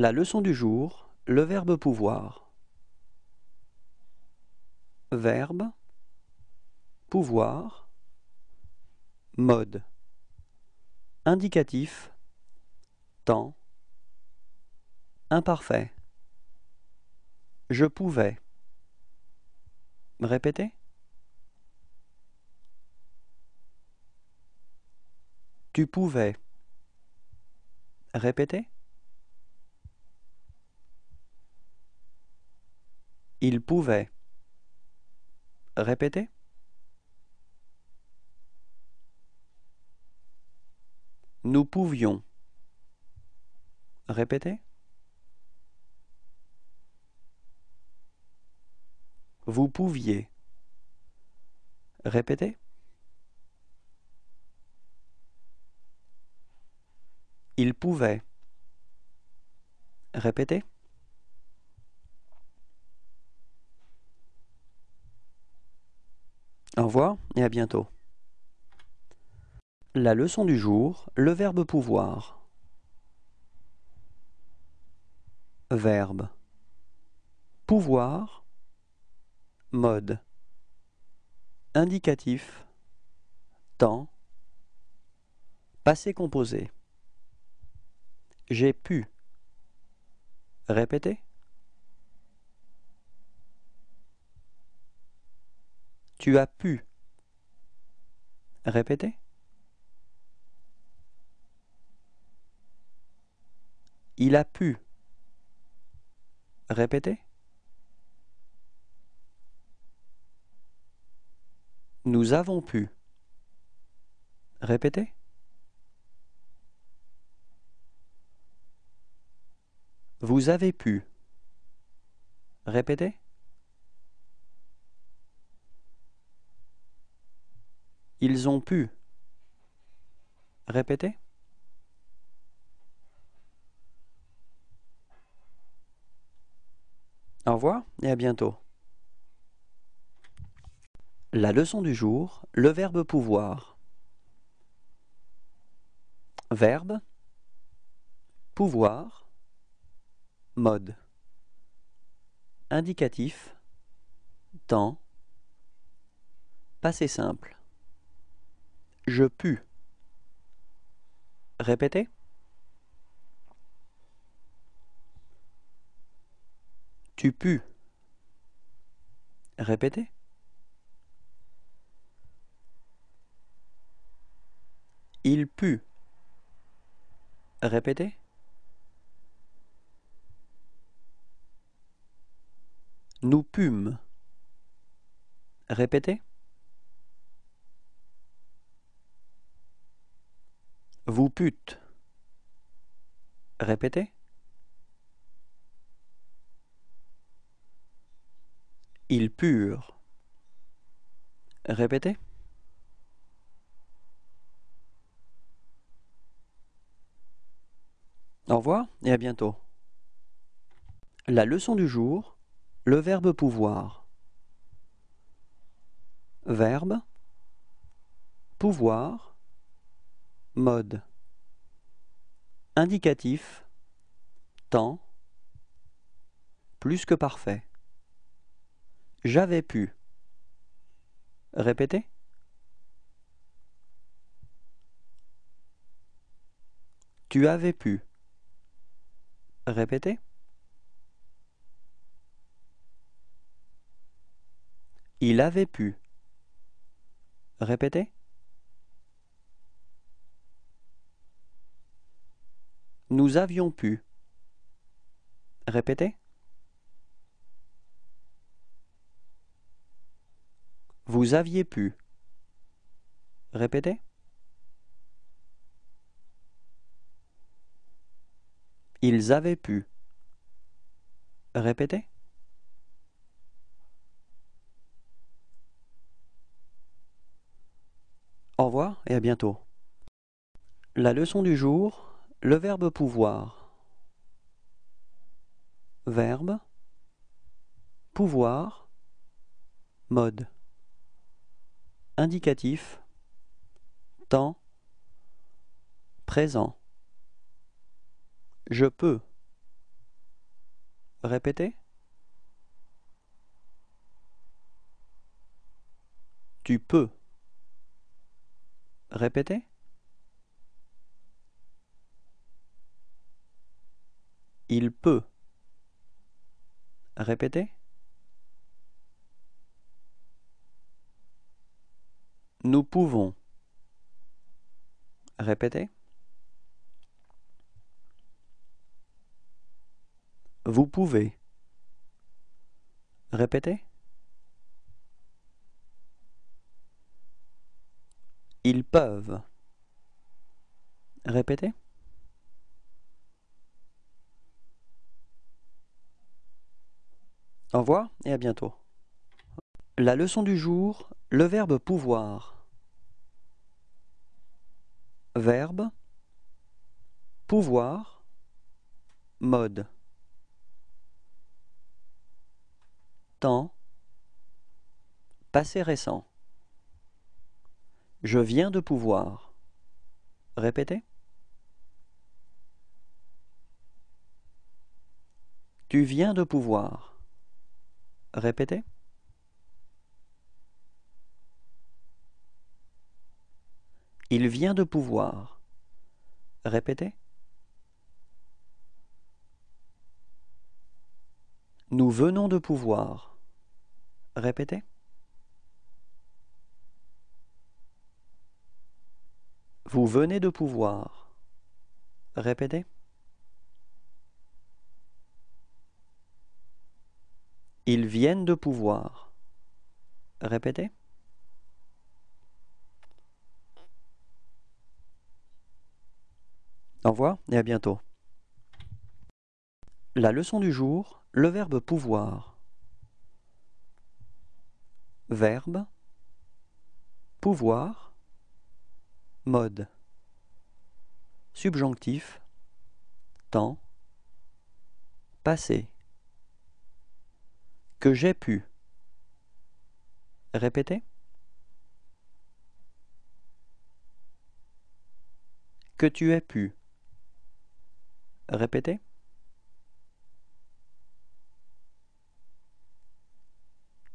La leçon du jour, le verbe pouvoir. Verbe, pouvoir, mode, indicatif, temps, imparfait. Je pouvais. Répéter. Tu pouvais. Répéter. Il pouvait. répéter Nous pouvions. répéter Vous pouviez. répéter Il pouvait. répéter Au revoir et à bientôt. La leçon du jour, le verbe pouvoir. Verbe. Pouvoir. Mode. Indicatif. Temps. Passé composé. J'ai pu. répéter Tu as pu. Répétez. Il a pu. Répétez. Nous avons pu. Répétez. Vous avez pu. Répétez. Ils ont pu. répéter. Au revoir et à bientôt. La leçon du jour, le verbe pouvoir. Verbe, pouvoir, mode. Indicatif, temps, passé simple. Je pus. Répétez. Tu pus. Répéter. Il put Répéter. Nous pûmes. Répéter. Vous putes. Répétez. Ils purent. Répétez. Au revoir et à bientôt. La leçon du jour, le verbe pouvoir. Verbe, pouvoir, Mode Indicatif Temps Plus que parfait J'avais pu Répéter Tu avais pu Répéter Il avait pu Répéter Nous avions pu. Répétez. Vous aviez pu. Répétez. Ils avaient pu. Répétez. Au revoir et à bientôt. La leçon du jour le verbe pouvoir. Verbe. Pouvoir. Mode. Indicatif. Temps. Présent. Je peux. répéter, Tu peux. répéter, Il peut. Répéter. Nous pouvons. Répéter. Vous pouvez. Répéter. Ils peuvent. Répéter. Au revoir et à bientôt. La leçon du jour, le verbe pouvoir. Verbe pouvoir mode temps passé récent Je viens de pouvoir. Répétez. Tu viens de pouvoir. Répétez. Il vient de pouvoir. Répétez. Nous venons de pouvoir. Répétez. Vous venez de pouvoir. Répétez. Ils viennent de pouvoir. Répétez. Au revoir et à bientôt. La leçon du jour, le verbe pouvoir. Verbe, pouvoir, mode, subjonctif, temps, passé que j'ai pu. répéter Que tu as pu. répéter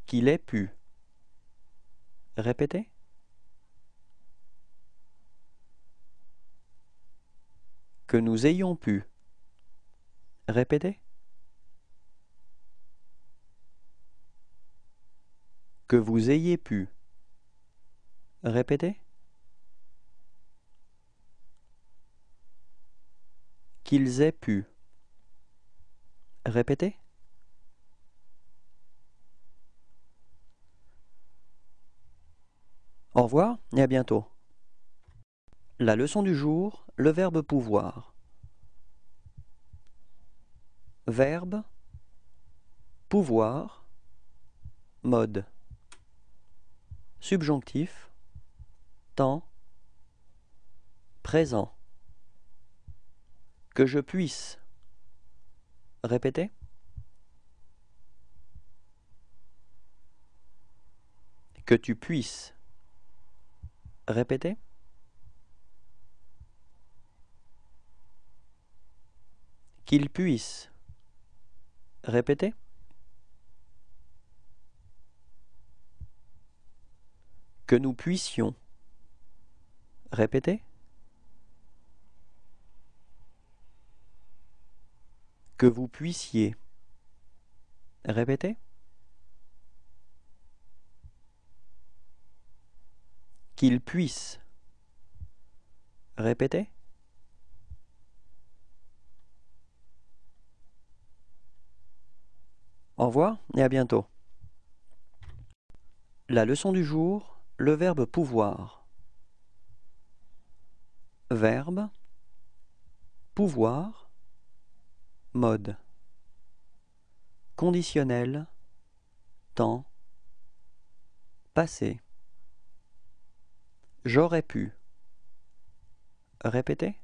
Qu'il ait pu. répéter Que nous ayons pu. répéter que vous ayez pu. Répétez. Qu'ils aient pu. Répétez. Au revoir et à bientôt. La leçon du jour, le verbe pouvoir. Verbe, pouvoir, mode subjonctif, temps, présent. Que je puisse. répéter, Que tu puisses. répéter, Qu'il puisse. répéter, que nous puissions. répéter Que vous puissiez. répéter Qu'il puisse. répéter Au revoir et à bientôt. La leçon du jour le verbe pouvoir. Verbe. Pouvoir. Mode. Conditionnel. Temps. Passé. J'aurais pu. Répéter.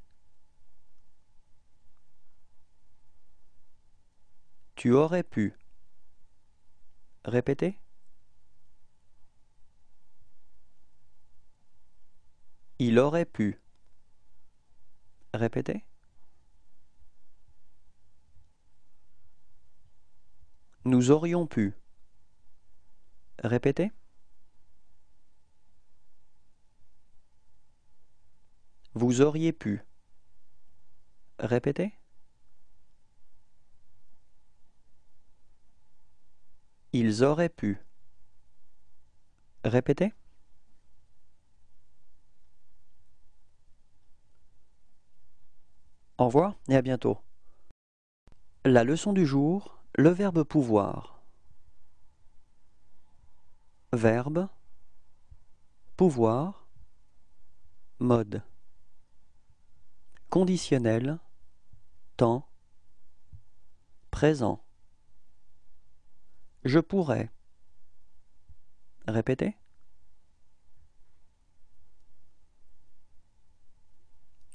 Tu aurais pu. Répéter. Il aurait pu. Répétez. Nous aurions pu. Répétez. Vous auriez pu. Répétez. Ils auraient pu. Répétez. Au revoir et à bientôt. La leçon du jour, le verbe pouvoir. Verbe pouvoir mode conditionnel temps présent je pourrais répétez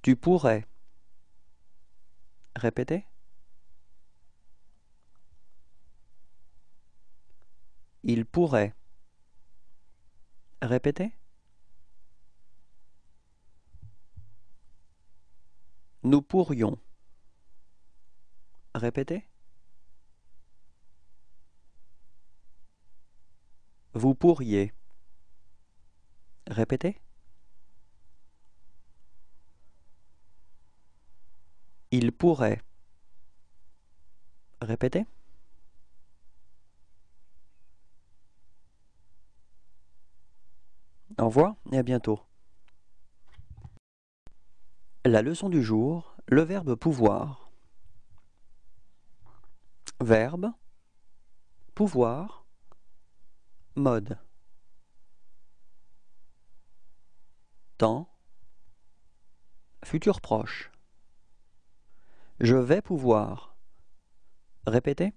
tu pourrais Répétez. Il pourrait. Répétez. Nous pourrions. Répétez. Vous pourriez. Répétez. Il pourrait. répéter. Au revoir et à bientôt. La leçon du jour, le verbe pouvoir. Verbe, pouvoir, mode. Temps, futur proche. Je vais pouvoir. répéter.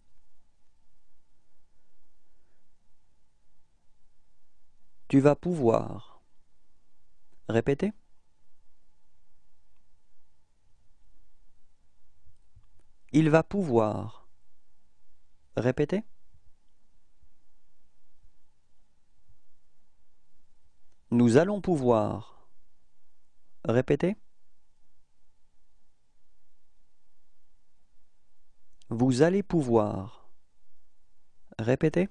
Tu vas pouvoir. répéter. Il va pouvoir. répéter. Nous allons pouvoir. répéter. Vous allez pouvoir. Répétez.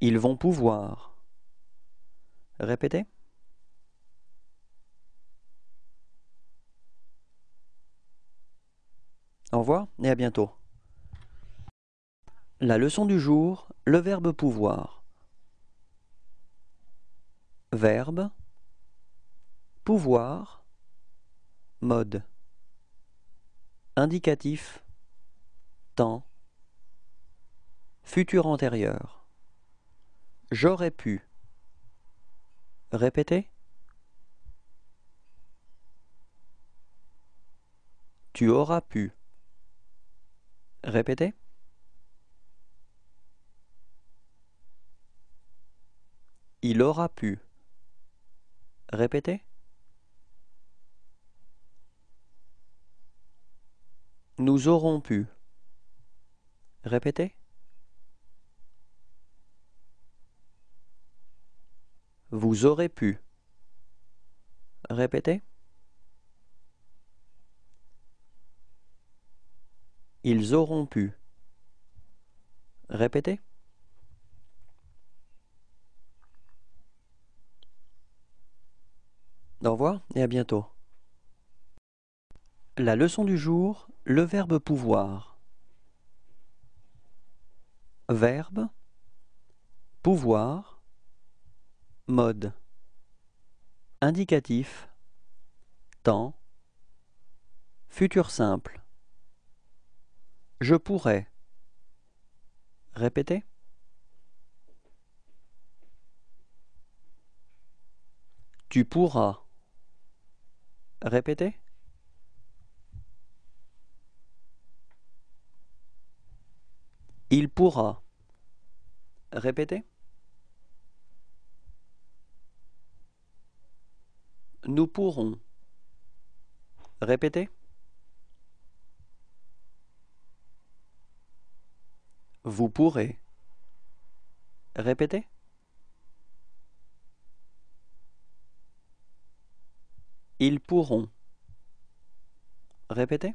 Ils vont pouvoir. Répétez. Au revoir et à bientôt. La leçon du jour, le verbe pouvoir. Verbe, pouvoir, Mode Indicatif Temps Futur antérieur J'aurais pu répéter, Tu auras pu répéter, Il aura pu répéter. Nous aurons pu. Répétez. Vous aurez pu. Répétez. Ils auront pu. Répétez. Au revoir et à bientôt. La leçon du jour le verbe pouvoir. Verbe. Pouvoir. Mode. Indicatif. Temps. Futur simple. Je pourrais. Répéter. Tu pourras. Répéter. Il pourra. Répétez. Nous pourrons. Répétez. Vous pourrez. Répétez. Ils pourront. Répétez.